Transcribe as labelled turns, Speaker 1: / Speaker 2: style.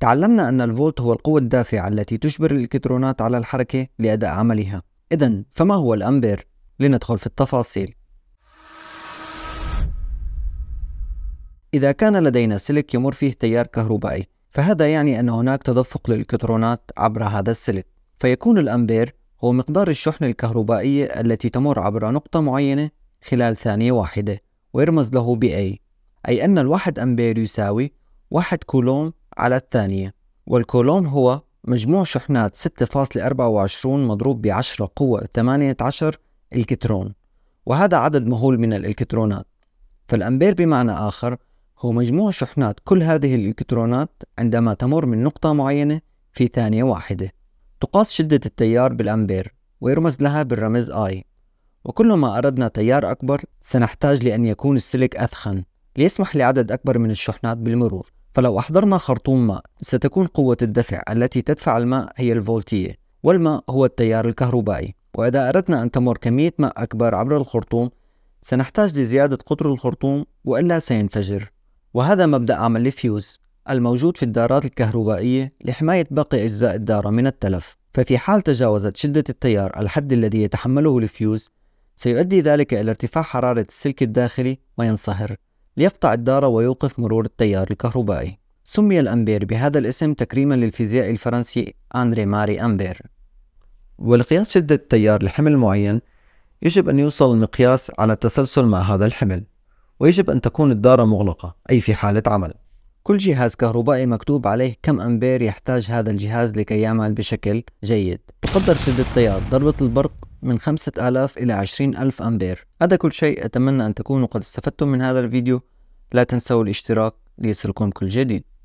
Speaker 1: تعلمنا أن الفولت هو القوة الدافعة التي تجبر الإلكترونات على الحركة لأداء عملها إذا فما هو الأمبير؟ لندخل في التفاصيل إذا كان لدينا سلك يمر فيه تيار كهربائي فهذا يعني أن هناك تدفق للإلكترونات عبر هذا السلك فيكون الأمبير هو مقدار الشحنة الكهربائية التي تمر عبر نقطة معينة خلال ثانية واحدة ويرمز له بأي A أي أن الواحد أمبير يساوي واحد كولوم على الثانية والكولوم هو مجموع شحنات 6.24 مضروب ب 10 قوة 18 الكترون وهذا عدد مهول من الإلكترونات فالأمبير بمعنى آخر هو مجموع شحنات كل هذه الإلكترونات عندما تمر من نقطة معينة في ثانية واحدة تقاس شدة التيار بالأمبير ويرمز لها بالرمز I وكلما أردنا تيار أكبر سنحتاج لأن يكون السلك أثخن ليسمح لعدد أكبر من الشحنات بالمرور فلو أحضرنا خرطوم ماء ستكون قوة الدفع التي تدفع الماء هي الفولتية والماء هو التيار الكهربائي وإذا أردنا أن تمر كمية ماء أكبر عبر الخرطوم سنحتاج لزيادة قطر الخرطوم وإلا سينفجر وهذا مبدأ عمل الفيوز الموجود في الدارات الكهربائية لحماية باقي أجزاء الدارة من التلف ففي حال تجاوزت شدة التيار الحد الذي يتحمله الفيوز سيؤدي ذلك إلى ارتفاع حرارة السلك الداخلي وينصهر ليقطع الدار ويوقف مرور التيار الكهربائي سمي الأمبير بهذا الاسم تكريما للفيزيائي الفرنسي أندري ماري أمبير ولقياس شدة التيار لحمل معين يجب أن يوصل المقياس على التسلسل مع هذا الحمل ويجب أن تكون الدارة مغلقة أي في حالة عمل كل جهاز كهربائي مكتوب عليه كم أمبير يحتاج هذا الجهاز لكي يعمل بشكل جيد تقدر شدة التيار ضربة البرق من 5000 إلى 20000 أمبير هذا كل شيء أتمنى أن تكونوا قد استفدتم من هذا الفيديو لا تنسوا الاشتراك ليصلكم كل جديد